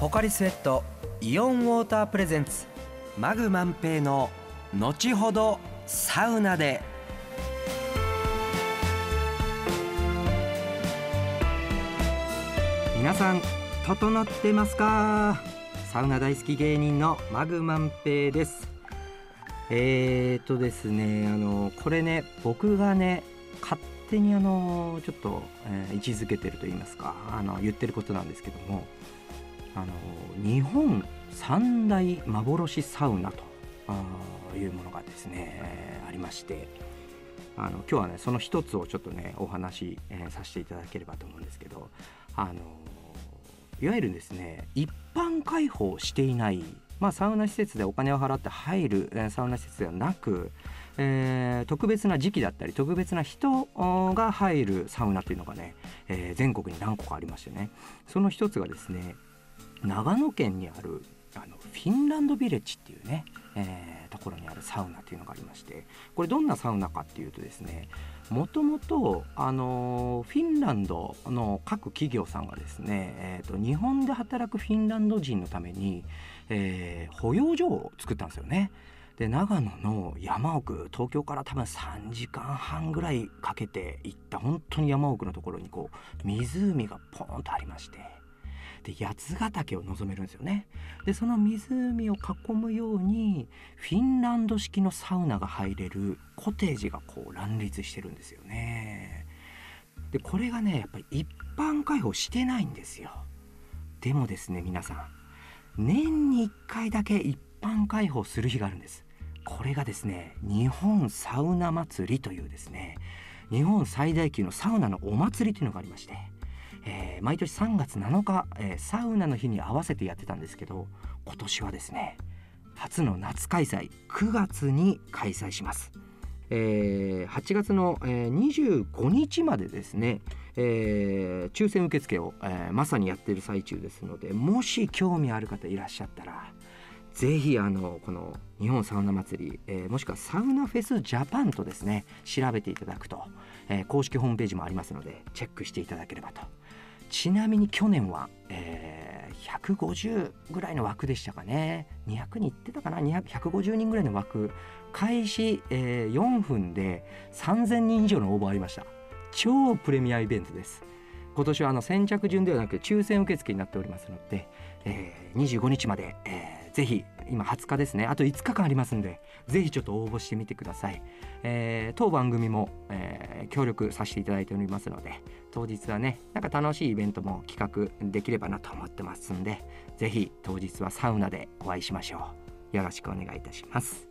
ポカリスエットイオンウォータープレゼンツマグマンペイの後ほどサウナで皆さん整ってますかサウナ大好き芸人のマグマンペイですえーとですねあのこれね僕がね買っ手にあのちょっと、えー、位置づけてると言いますかあの言ってることなんですけどもあの日本三大幻サウナというものがですねありましてあの今日はねその一つをちょっとねお話し、えー、させていただければと思うんですけどあのいわゆるですね一般開放していない、まあ、サウナ施設でお金を払って入るサウナ施設ではなくえー、特別な時期だったり特別な人が入るサウナっていうのがね、えー、全国に何個かありましてねその一つがですね長野県にあるあのフィンランドビレッジっていうね、えー、ところにあるサウナっていうのがありましてこれどんなサウナかっていうとですねもともと、あのフィンランドの各企業さんがですね、えーと日本で働くフィンランド人のために、えー、保養所を作ったんですよね。で長野の山奥東京から多分3時間半ぐらいかけて行った本当に山奥のところにこう湖がポーンとありましてで八ヶ岳を望めるんですよねでその湖を囲むようにフィンランド式のサウナが入れるコテージがこう乱立してるんですよねでこれがねやっぱり一般開放してないんですよでもですね皆さん年に1回だけ一般開放する日があるんですこれがですね日本サウナ祭りというですね日本最大級のサウナのお祭りというのがありまして、えー、毎年3月7日、えー、サウナの日に合わせてやってたんですけど今年はですね初の夏開催9月に開催します。えー、8月の、えー、25日までですね、えー、抽選受付を、えー、まさにやっている最中ですのでもし興味ある方いらっしゃったらぜひあのこの日本サウナ祭り、えー、もしくはサウナフェスジャパンとですね調べていただくと、えー、公式ホームページもありますのでチェックしていただければとちなみに去年は、えー、150ぐらいの枠でしたかね200人いってたかな150人ぐらいの枠開始、えー、4分で3000人以上の応募ありました超プレミアイベントです今年はあの先着順ではなく抽選受付になっておりますので、えー、25日まで、えーぜひ今20日ですねあと5日間ありますんでぜひちょっと応募してみてください、えー、当番組も、えー、協力させていただいておりますので当日はねなんか楽しいイベントも企画できればなと思ってますんでぜひ当日はサウナでお会いしましょうよろしくお願いいたします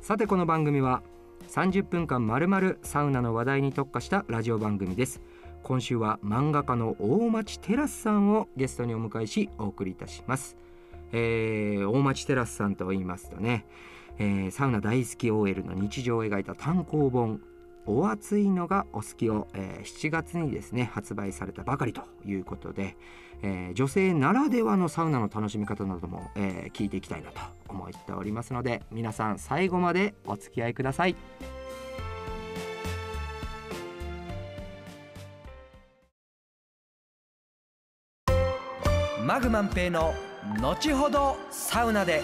さてこの番組は30分間まるまるサウナの話題に特化したラジオ番組です今週は漫画家の大町テラスさんをゲストにお迎えしお送りいたしますえー、大町テラスさんと言いますとね、えー、サウナ大好き OL の日常を描いた単行本「お熱いのがお好きを」えー、7月にですね発売されたばかりということで、えー、女性ならではのサウナの楽しみ方なども、えー、聞いていきたいなと思っておりますので皆さん最後までお付き合いください。マグマンペイの後ほどサウナで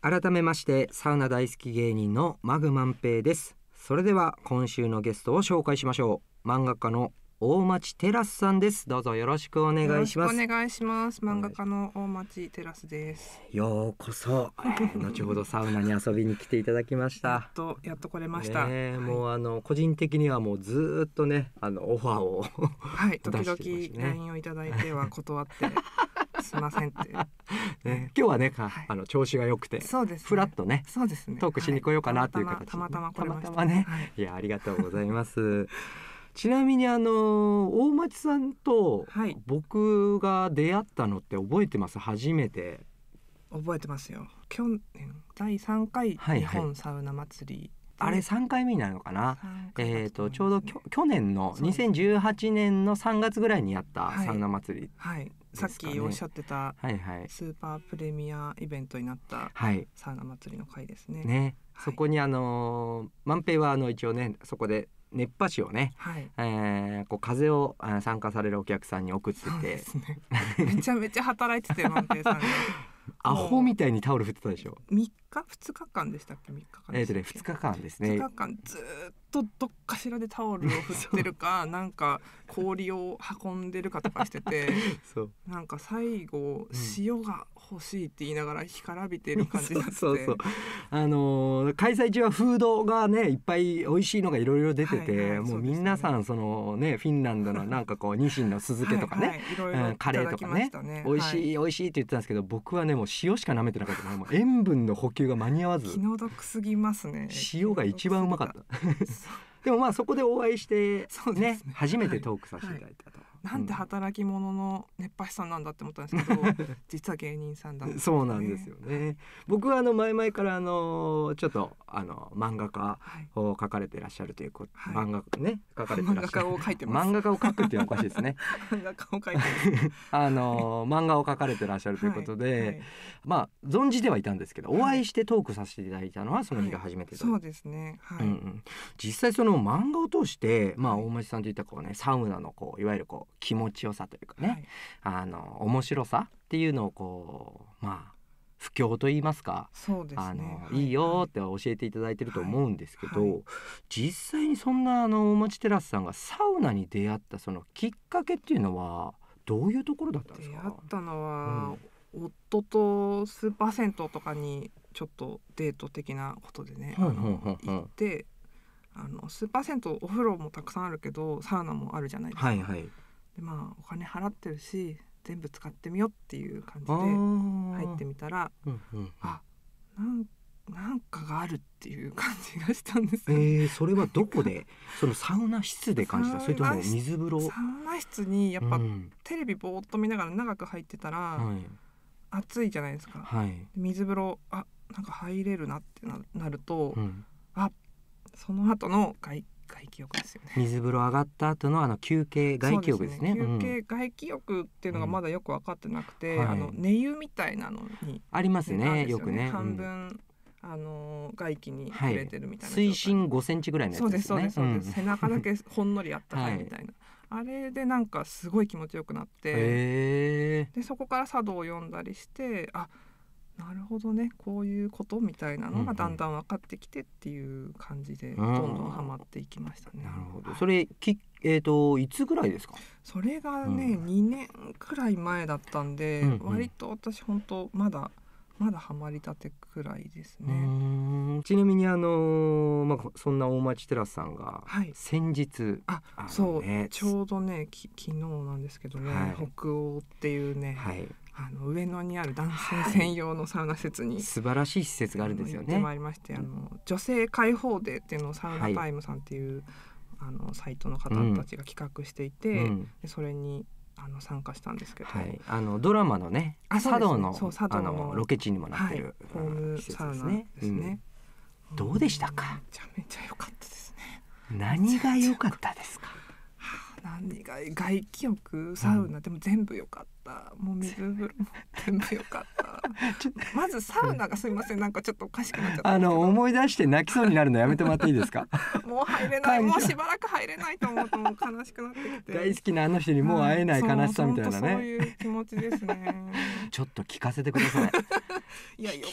改めましてサウナ大好き芸人のマグマンペイですそれでは今週のゲストを紹介しましょう漫画家の大町テラスさんですどうぞよろしくお願いしますお願いします漫画家の大町テラスですようこそ後ほどサウナに遊びに来ていただきましたやっとやっと来れました、ね、もうあの個人的にはもうずっとねあのオファーをはい、時々 LINE をいただいては断って すみませんって。ね、今日はね、はい、あの調子が良くて、そうです、ね、フラッとね、そうですねフラットねそうですねトークしに来ようかなという形、ねはい、たまたま来たまたまね、はい、いやありがとうございます。ちなみにあの大町さんと僕が出会ったのって覚えてます、はい、初めて覚えてますよ去年第3回日本サウナ祭り、はいはい、あれ3回目になるのかな、ね、えーと、ちょうど去年の2018年の3月ぐらいにやったサウナ祭り、ね、はい、はいさっきおっしゃってた、スーパープレミアイベントになったサウナ祭りの回ですね。はい、ね、そこにあの万平はあの一応ねそこで熱波師をね、はい、えー、こう風邪を参加されるお客さんに送ってて、ね、めちゃめちゃ働いてて満平さん アホみたいにタオル振ってたでしょ三日二日間でしたっけ三日間えっ、ー、とね2日間ですね二日間ずっとどっかしらでタオルを振ってるか なんか氷を運んでるかとかしてて そうなんか最後、う塩が欲しいって言いながら干からびてる感じだって そうそうあのー、開催中はフードがねいっぱい美味しいのがいろいろ出てて、はいはい、もう皆さんそのね、フィンランドのなんかこうニシンの酢漬けとかねうん、カレーとかねね美味しい、はい、美味しいって言ってたんですけど僕はねもう塩しか舐めてなかったもう塩分の補給が間に合わず気の毒すぎますね塩が一番うまかった でもまあそこでお会いしてね、ね初めてトークさせていただいたと。なんて働き者の熱波師さんなんだって思ったんですけど、うん、実は芸人さんだ、ね、そうなんですよね僕はあの前々からあのちょっとあの漫画家を描かれていらっしゃるというこ、はい、漫画ね描かれてらっしゃる漫画家を描いてます漫画家を描くっていうのおかしいですね 漫画家を描いてあの漫画を描かれていらっしゃるということで、はいはい、まあ存じてはいたんですけどお会いしてトークさせていただいたのはその日が初めて、そうですね、はい、うん、実際その漫画を通してまあ大町さんといったこうねサウナのこういわゆるこう気持ちよさというかね、はい、あの面白さっていうのをこうまあ不況と言いますかそうです、ね、あの、はい、いいよって教えていただいてると思うんですけど、はいはい、実際にそんなあのおもちテラスさんがサウナに出会ったそのきっかけっていうのはどういうところだったんですか出会ったのは、うん、夫とスーパー銭湯とかにちょっとデート的なことでね、行ってあのスーパー銭湯お風呂もたくさんあるけどサウナもあるじゃないですか。はいはいでまあお金払ってるし全部使ってみようっていう感じで入ってみたらあ,、うんうんあなんなんかがあるっていう感じがしたんですよ、えー、それはどこでそのサウナ室で感じたそれとも水風呂サウナ室にやっぱ、うん、テレビぼーっと見ながら長く入ってたら、はい、暑いじゃないですか、はい、水風呂あなんか入れるなってなると、うん、あその後の外外気浴ですよね水風呂上がった後のあの休憩外気浴ですね、ね、休憩外気浴っていうのがまだよく分かってなくて、うんはい、あの寝湯みたいなのにありますね、ね、よくね半分、あの外気に触れてるみたいな、はい、水深5センチぐらいのやつですねそうですそうです、背中だけほんのりあったかいみたいな、はい、あれでなんかすごい気持ちよくなってでそこから茶道を読んだりしてあなるほどねこういうことみたいなのがだんだん分かってきてっていう感じでどんどんはまっていきましたね。なるほどそれきえーと、いつぐらいですかそれがね、うん、2年くらい前だったんで、うんうん、割と私本当まだまだはまりたてくらいですね。ちなみにあのー、まあそんな大町テラスさんが先日、はい、あ、ね、そうちょうどねき昨日なんですけどね、はい、北欧っていうね、はい、あの上野にある男性専用のサウナ施設に、はい、素晴らしい施設があるんですよね。まいりまして、あの女性解放デーっていうのをサウナタイムさんっていう、はい、あのサイトの方たちが企画していて、うん、でそれにあの参加したんですけど、はい、あのドラマのね、佐渡の佐渡のロケ地にもなってる、はい、ームサウナですね。うん、どうでしたか？めちゃめちゃ良かったですね。何が良かったですか？はあ、何が外気浴サウナ、でも全部良かった。ったもう水風呂も全部よかった まずサウナがすいませんなんかちょっとおかしくなっちゃったあの思い出して泣きそうになるのやめてもらっていいですか もう入れないもうしばらく入れないと思うともう悲しくなってきて大好きなあの人にもう会えない悲しさみたいなね、うん、そういう気持ちですね ちょっと聞かせてくださいいやよく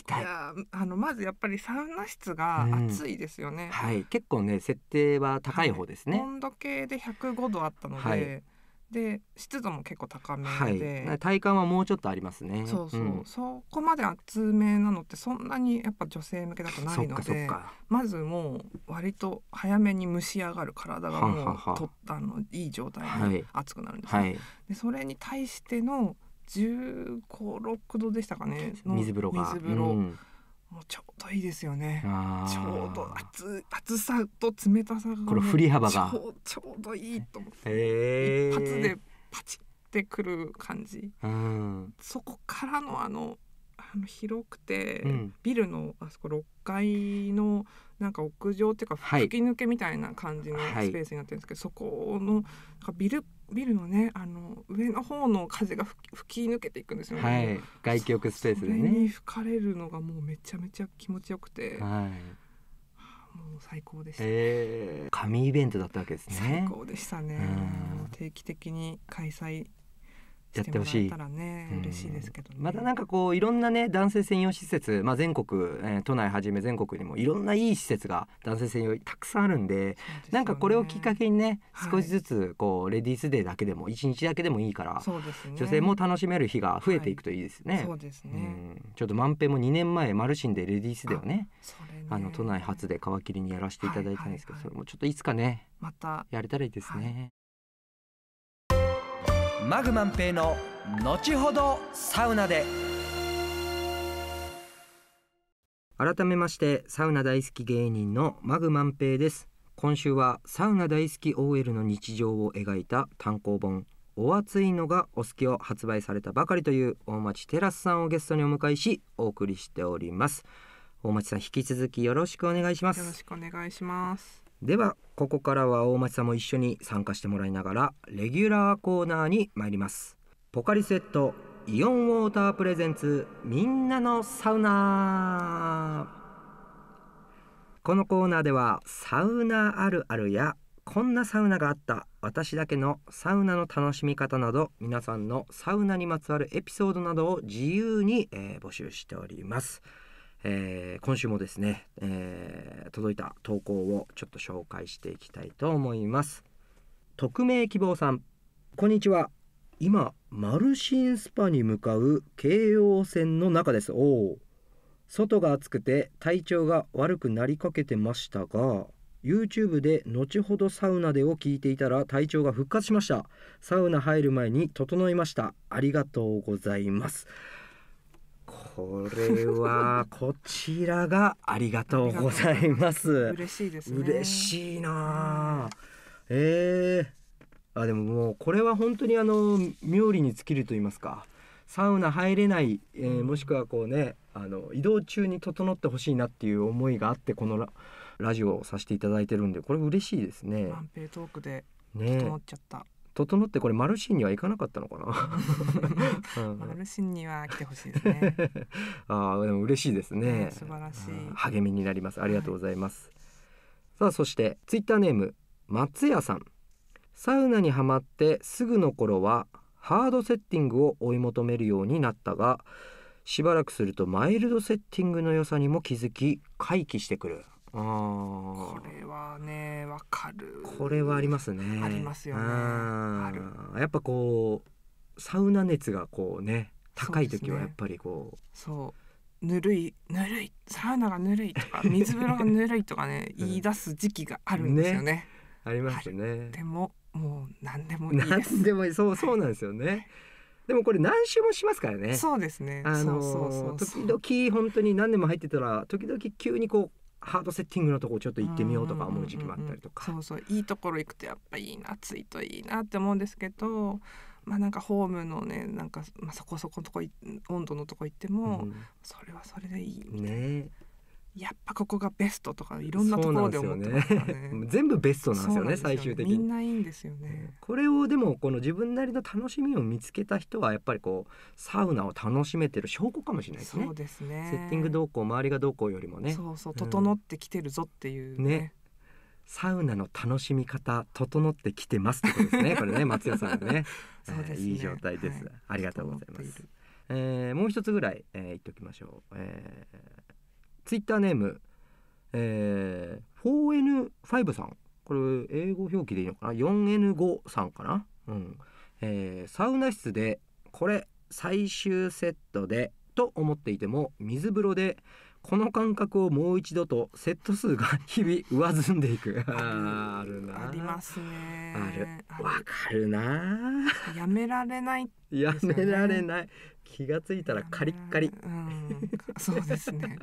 あのまずやっぱりサウナ室が暑いですよね、うん、はい結構ね設定は高い方ですね、はい、温度計で105度あったので、はいで湿度も結構高めで、はい、体感はもうちょっとありますねそうそう、うん、そこまで厚めなのってそんなにやっぱ女性向けだとないのでまずもう割と早めに蒸し上がる体がもうとのいい状態で熱くなるんですね、はい、でそれに対しての1 5 6度でしたかね水風呂が水風呂、うん、もうちょうどいいですよね。ちょうど暑暑さと冷たさが、ね、この振り幅がちょうどいいと思って、一発でパチってくる感じ。そこからのあのあの広くて、うん、ビルのあそこ6階のなんか屋上っていうか吹き抜けみたいな感じのスペースになってるんですけど、はい、そこのなんかビルビルのねあの上の方の風が吹き抜けていくんですよね、はい、外気浴スペースでねに吹かれるのがもうめちゃめちゃ気持ちよくて、はい、もう最高でした、ね、えー、神イベントだったわけですね最高でしたね定期的に開催やってほしい。嬉しいですけど、またなんかこういろんなね男性専用施設、まあ、全国、えー、都内はじめ全国にもいろんないい施設が男性専用たくさんあるんで、ね、なんかこれをきっかけにね少しずつこう、はい、レディースデーだけでも一日だけでもいいから、女性も楽しめる日が増えていくといいですね。はい、そうですね、うん、ちょっと万平も2年前マルシンでレディースデーをねあの都内初で皮切りにやらせていただいたんですけど、はいはいはい、それもちょっといつかねまたやれたらいいですね。マグマンペイの後ほどサウナで改めましてサウナ大好き芸人のマグマンペイです今週はサウナ大好き OL の日常を描いた単行本お熱いのがお好きを発売されたばかりという大町テラスさんをゲストにお迎えしお送りしております大町さん引き続きよろしくお願いしますよろしくお願いしますではここからは大町さんも一緒に参加してもらいながらレギュラーコーナーに参りますポカリセットイオンウォータープレゼンツみんなのサウナこのコーナーではサウナあるあるやこんなサウナがあった私だけのサウナの楽しみ方など皆さんのサウナにまつわるエピソードなどを自由に、えー、募集しております。えー、今週もですね、えー、届いた投稿をちょっと紹介していきたいと思います匿名希望さんこんにちは今マルシンスパに向かう京王線の中ですおお外が暑くて体調が悪くなりかけてましたが YouTube で後ほどサウナでを聞いていたら体調が復活しましたサウナ入る前に整いましたありがとうございますこれはこちらがありがとうございます。嬉しいです、ね、嬉しいな。ええー、あでももうこれは本当にあの妙利に尽きると言いますか。サウナ入れない、えー、もしくはこうねあの移動中に整ってほしいなっていう思いがあってこのララジオをさせていただいてるんでこれ嬉しいですね。満平トークで整っちゃった。ね整ってこれマルシンには行かなかったのかな、マルシンには来てほしいですね ああ嬉しいですね素晴らしい励みになりますありがとうございます、はい、さあそしてツイッターネーム松屋さんサウナにはまってすぐの頃はハードセッティングを追い求めるようになったがしばらくするとマイルドセッティングの良さにも気づき回帰してくるこれはねわかるこれはありますねありますよねあやっぱこうサウナ熱がこうね高い時はやっぱりこうそうぬるいぬるいサウナがぬるいとか 水風呂がぬるいとかね、言い出す時期があるんですよね、ね、ありますねでももう何でもいいですでもそうそうなんですよね、でもこれ何周もしますからね。そうですね。あの時々本当に何年も入ってたら時々急にこうハードセッティングのとこちょっと行ってみようとか思う時期もあったりとか。そうそういいところ行くとやっぱいいなついといいなって思うんですけど。まあ、なんかホームのねなんか、まあ、そこそこのとこ温度のとこ行っても、うん、それはそれでいいみたいな。ねやっぱここがベストとかいろんなところで思ってますね、ね、全部ベストなんですよね、ね、最終的にみんないいんですよねこれをでもこの自分なりの楽しみを見つけた人はやっぱりこうサウナを楽しめてる証拠かもしれないですねそうですねセッティングどうこう周りがどうこうよりもねそうそう整ってきてるぞっていう、ね、うん、ねサウナの楽しみ方整ってきてますってことですねこれね 松屋さんがねそうです、ね、いい状態です、はい、ありがとうございますえー、もう一つぐらい、えー、言っておきましょう、えーツイッターネーム、えー、4N5 さんこれ英語表記でいいのかな 4N5 さんかな、うんえー、サウナ室でこれ最終セットでと思っていても水風呂でこの感覚をもう一度とセット数が日々上積んでいくあるなありますねあるわかるなやめられない、ね、やめられない気がついたらカリッカリ、うそうですね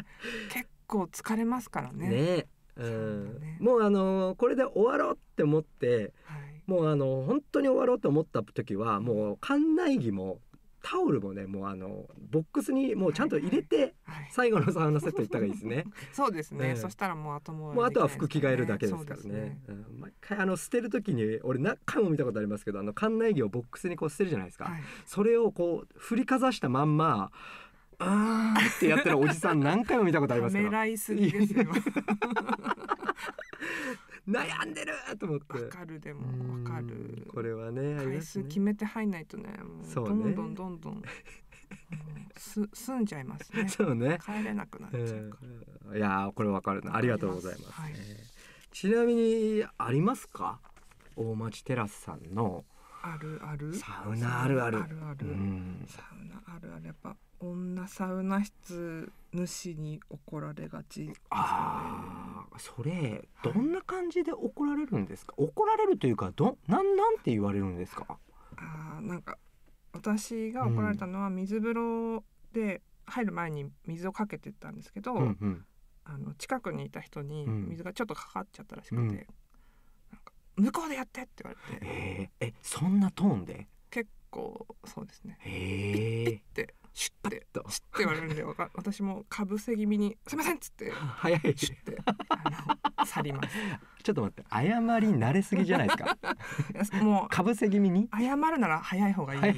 結構疲れますからねねうん、ね、もうあのこれで終わろうって思って、はい、もうあの本当に終わろうと思った時はもう館内着もタオルもねもうあのボックスにもうちゃんと入れて、最後のサウナセット行った方がいいですね そうですね、そしたらもうあも、ね、もうあとは服着替えるだけですからね、ねうん、毎回あの捨てる時に俺何回も見たことありますけどあの館内着をボックスにこう捨てるじゃないですか、はい、それをこう振りかざしたまんまあーってやってるおじさん何回も見たことありますから。いすぎですよ 悩んでると思ってわかるでもわかるこれはね回数決めて入んないとねもうどんどんどんどん、ね、す済んじゃいますねそうね帰れなくなっちゃうから、いやこれわかるなありがとうございます、はい、ちなみにありますか大町テラスさんのあるあるサウナあるあるあるある、うん、サウナあるあるやっぱ女サウナ室主に怒られがち、ね、ああそれどんな感じで怒られるんですか、はい、怒られるというかどなんなんて言われるんですかあなんか私が怒られたのは水風呂で入る前に水をかけてたんですけど、うんうん、あの近くにいた人に水がちょっとかかっちゃったらしくて、うん、なんか向こうでやってって言われてえー、えそんなトーンで結構そうですねへえってシュッてシュッて言われるんで 私もかぶせ気味に「すみません」っつって早いシュッて去りますちょっと待って謝り慣れすぎじゃないですか もうかぶせ気味に謝るなら早い方がいい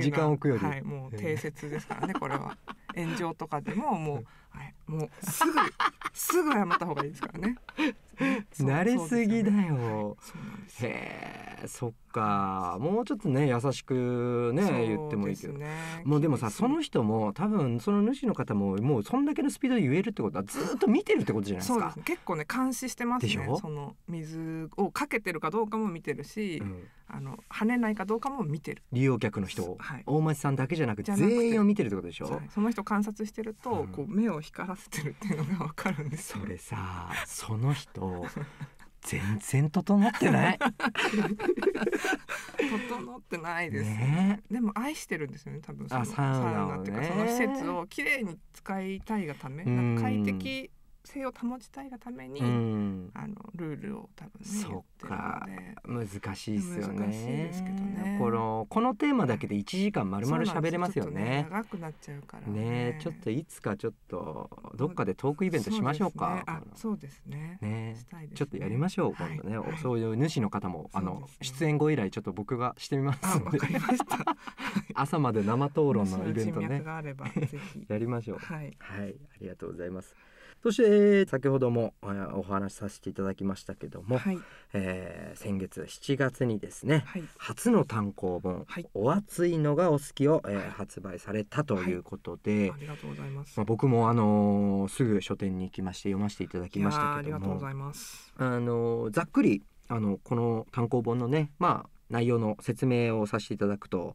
時間を置くより、はい、もう定説ですからねこれは炎上とかでももうはい、もうすぐすぐ謝った方がいいですからね。慣れすぎだよ。へ、ね、え、そっか。もうちょっとね優しくね言ってもいいけど、ね、もうでもさその人も多分その主の方ももうそんだけのスピードで言えるってことはずっと見てるってことじゃないですか。す結構ね監視してますね。その水をかけてるかどうかも見てるし、うん、あの跳ねないかどうかも見てる。利用客の人、はい、大町さんだけじゃなく全員を見てるってことでしょ。はその人観察してると、うん、こう目を光らせてるっていうのがわかるんですそれさその人全然整ってない整ってないです、ね、でも愛してるんですよね多分そのサウナ、っていうかその施設をきれいに使いたいがため、なんか快適性を保ちたいがために、うん、あのルールを多分ねそうか難しいですよねですけどねこのこのテーマだけで1時間まるまる喋れますよね、ね、長くなっちゃうからね、ね、ちょっといつかちょっとどっかでトークイベントしましょうかそうですねね、ね、ちょっとやりましょう今度ね、はい、そういう主の方も、はい、あの、出演後以来ちょっと僕がしてみますので 朝まで生討論のイベントねぜひ やりましょうはい、はい、ありがとうございますそして、えー、先ほどもお話しさせていただきましたけども、はい、えー、先月7月にですね、はい、初の単行本、はい「お熱いのがお好きを」を、えー、発売されたということで、ありがとうございます、まあ、僕も、あのー、すぐ書店に行きまして読ませていただきましたけどもありがとうございます、あのー、ざっくりあのこの単行本のね、まあ、内容の説明をさせていただくと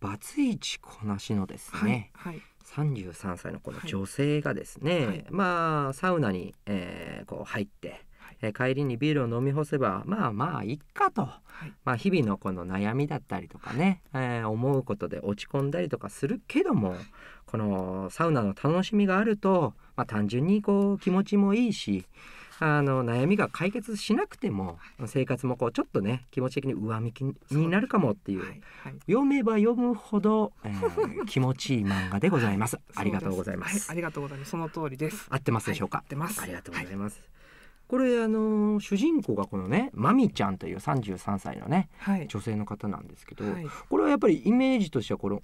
バツイチこなしのですね、はい33歳のこの女性がですね、はい、まあサウナに、えー、こう入って、えー、帰りにビールを飲み干せばまあまあいっかと、はい、まあ、日々のこの悩みだったりとかね、はい、えー、思うことで落ち込んだりとかするけどもこのサウナの楽しみがあるとまあ、単純にこう気持ちもいいしあの悩みが解決しなくても生活もこうちょっとね気持ち的に上向きになるかもっていう、はいはい、読めば読むほど、えー、気持ちいい漫画でございますありがとうございます、はい、ありがとうございますその通りです合ってますでしょうか、合ってますありがとうございます、これあの主人公がこのねまみちゃんという33歳のね、はい、女性の方なんですけど、はい、これはやっぱりイメージとしてはこの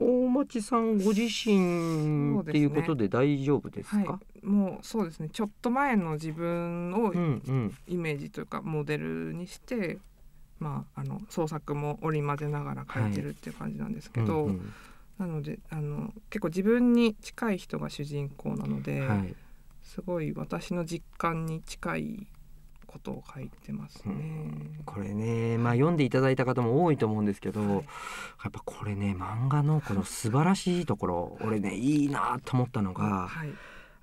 大町さんご自身っていうことで大丈夫ですか、ねはい、もうそうですねちょっと前の自分をイメージというかモデルにして、うんうん、まあ、あの創作も織り交ぜながら書いてるっていう感じなんですけど、はいうんうん、なのであの結構自分に近い人が主人公なので、はい、すごい私の実感に近いことを書いてますね。これねまあ、読んでいただいた方も多いと思うんですけど、はい、やっぱこれね漫画のこの素晴らしいところ俺ねいいなと思ったのが、はい、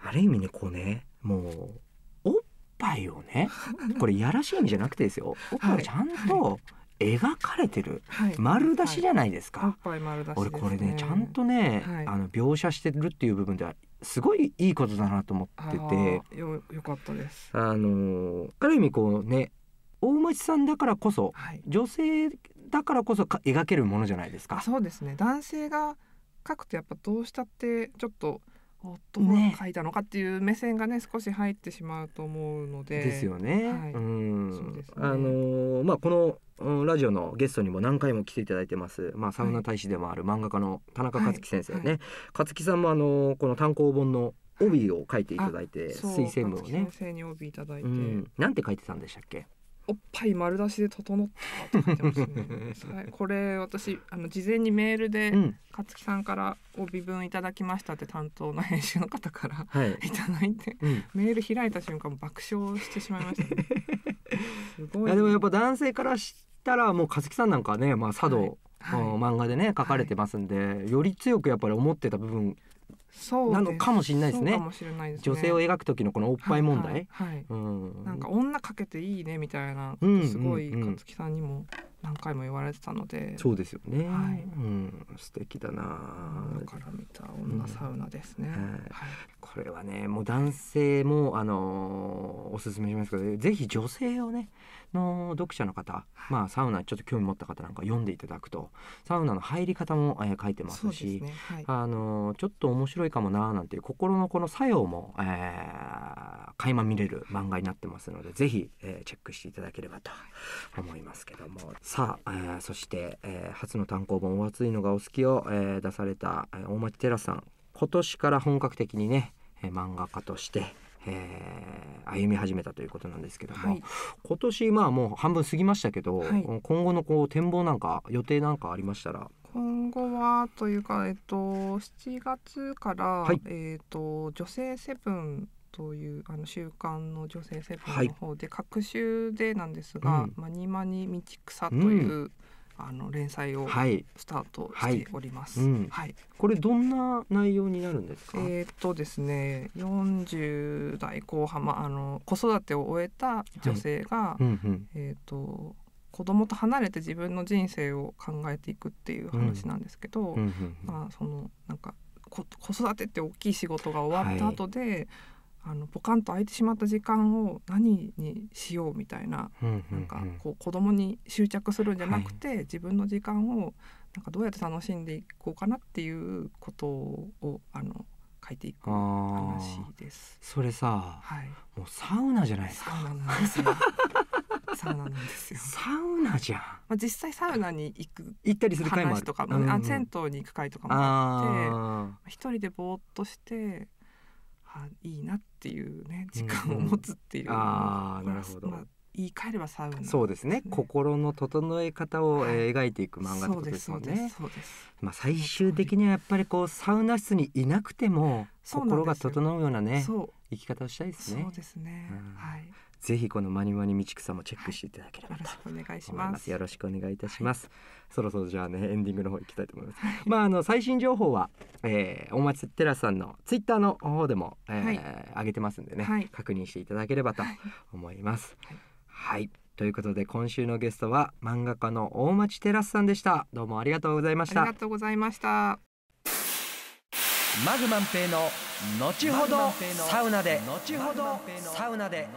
ある意味ねこうねもうおっぱいをね これやらしい意味じゃなくてですよおっぱいちゃんと描かれてる、はい、丸出しじゃないですか、すね、俺これねちゃんとね、あの描写してるっていう部分ではすごいいいことだなと思っててよかったですあのある意味こうね大町さんだからこそ、はい、女性だからこそ描けるものじゃないですか。そうですね男性が書くとやっぱどうしたってちょっとどう書いたのかっていう目線がね、ね、少し入ってしまうと思うので。ですよね。はい、うんう、ね、あのー、まあこのラジオのゲストにも何回も来ていただいてます、まあ、サウナ大使でもある漫画家の田中克樹先生ね、はいはい、克樹さんもあのこの単行本の帯を書いていただいて、推薦文をね先生に帯いただいて、うん、なんて書いてたんでしたっけおっぱい丸出しで整ったって書いてますね。はい、これ私あの事前にメールで、うん、勝木さんからお微分いただきましたって担当の編集の方から、はい、いただいて、うん、メール開いた瞬間爆笑してしまいました、ね、すごい、ね、でもやっぱ男性からしたらもう勝木さんなんかね、まあ、茶道、はいはい、漫画でね書かれてますんで、より強くやっぱり思ってた部分なのかもしれないですね。すね女性を描く時のこのおっぱい問題、はいうん、なんか女かけていいねみたいなすごい勝木さんにも何回も言われてたのでそうですよね、はい、うん、素敵だなから見た女サウナですね、うんはい、これはねもう男性もあのー、おすすめしますけどぜひ女性をねの読者の方、まあ、サウナちょっと興味持った方なんか読んでいただくとサウナの入り方も、えー、書いてますし、ねはい、あのー、ちょっと面白いかもななんていう心のこの作用も、えー、垣間見れる漫画になってますのでぜひ、えー、チェックしていただければと思いますけども。さあ、えー、そして、えー、初の単行本「お熱いのがお好きを」えー、出された、えー、大町寺さん今年から本格的にね、えー、漫画家として、えー、歩み始めたということなんですけども、はい、今年まあもう半分過ぎましたけど、はい、今後のこう展望なんか予定なんかありましたら今後はというか、えっと、7月から、はい、えっと、女性セブンというあの週刊の女性セブンの方で、はい、各週でなんですが、まにまに道草という、うん、あの連載をスタートしております。はい。はいうんはい、これどんな内容になるんですか。えー、っとですね、40代後半、まあの子育てを終えた女性が、うんうん、えー、っと子供と離れて自分の人生を考えていくっていう話なんですけど、うんうんうんうん、まあそのなんか子育てって大きい仕事が終わった後で、はい、あのポカンと空いてしまった時間を何にしようみたいなうんうんうん、なんかこう子供に執着するんじゃなくて、はい、自分の時間をなんかどうやって楽しんでいこうかなっていうことをあの書いていく話です。それさ、はい、もうサウナじゃないですか。サウナなんですよ。サウナなんですよ。サウナじゃん。まあ実際サウナに行く行ったりする会もあるとかも、うんうん、あ銭湯に行く会とかもあって、一人でぼーっとしてあいいなっていうね時間を持つっていう、うんうん、あなるほど、まあ、言い換えればサウナ、ね、そうですね心の整え方を、はい、えー、描いていく漫画ってですよねまあ、最終的にはやっぱりこうサウナ室にいなくても心が整うようなねう生き方をしたいですねそうですね、うん、はいぜひこのマニマニ道草もチェックしていただければと思います,、はい、しますよろしくお願いいたします、はい、そろそろじゃあねエンディングの方行きたいと思います まああの最新情報は、えー、お町テラスさんのツイッターの方でも、えー、はい、上げてますんでね、はい、確認していただければと思いますはいということで今週のゲストは漫画家の大町テラスさんでしたどうもありがとうございましたありがとうございましたマグマンペイの後ほどサウナで後ほどサウナで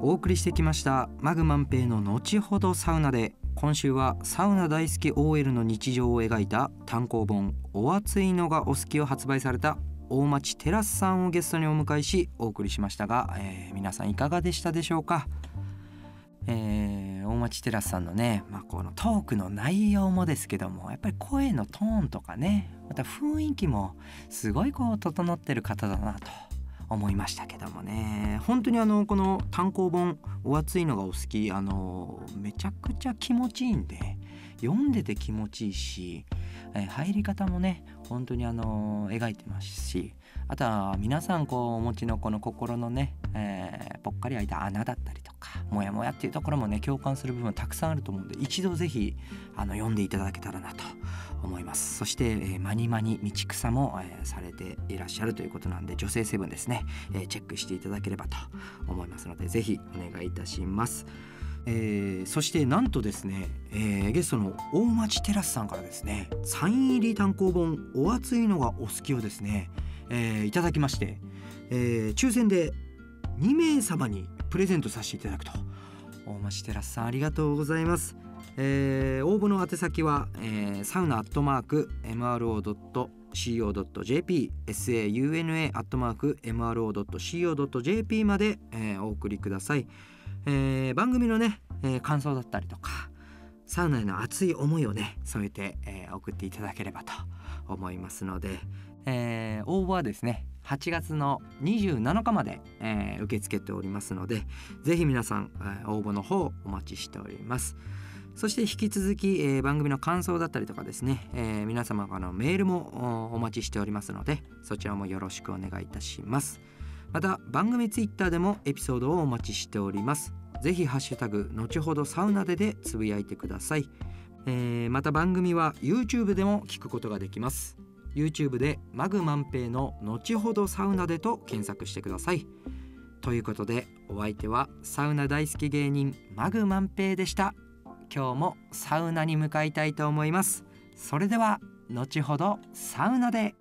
お送りしてきましたマグマンペイの後ほどサウナで今週はサウナ大好き OL の日常を描いた単行本お熱いのがお好きを発売された大町テラスさんをゲストにお迎えしお送りしましたが、えー、皆さんいかがでしたでしょうか、えー、大町テラスさんのね、まあ、このトークの内容もですけどもやっぱり声のトーンとかねまた雰囲気もすごいこう整ってる方だなと思いましたけどもね本当にあのこの単行本「お熱いのがお好き」あのめちゃくちゃ気持ちいいんで読んでて気持ちいいしえ入り方もね本当にあの描いてますしあとは皆さんこうお持ちのこの心のね、えぽっかり開いた穴だったりとかモヤモヤっていうところもね共感する部分たくさんあると思うんで一度是非あの読んでいただけたらなと思いますそして、えにマニマニ道草も、えされていらっしゃるということなんで女性セブンですね、えチェックしていただければと思いますので是非お願いいたします。えー、そしてなんとですね、えー、ゲストの大町テラスさんからですねサイン入り単行本「お熱いのがお好き」をですね、えー、いただきまして、え抽選で2名様にプレゼントさせていただくと大町テラスさんありがとうございます。え応募の宛先は、えサウナアットマーク MRO.co.jp sauna アットマーク MRO.co.jp まで、えお送りください。えー、番組のね、えー、感想だったりとかサウナへの熱い思いをね添えて、えー、送っていただければと思いますので、えー、応募はですね8月の27日まで、えー、受け付けておりますのでぜひ皆さん、えー、応募の方お待ちしておりますそして引き続き、えー、番組の感想だったりとかですね、えー、皆様からのメールもお待ちしておりますのでそちらもよろしくお願いいたします。また番組ツイッターでもエピソードをお待ちしておりますぜひハッシュタグ後ほどサウナででつぶやいてください、えー、また番組は YouTube でも聞くことができます YouTube でマグマンペイの後ほどサウナでと検索してくださいということでお相手はサウナ大好き芸人マグマンペイでした今日もサウナに向かいたいと思いますそれでは後ほどサウナで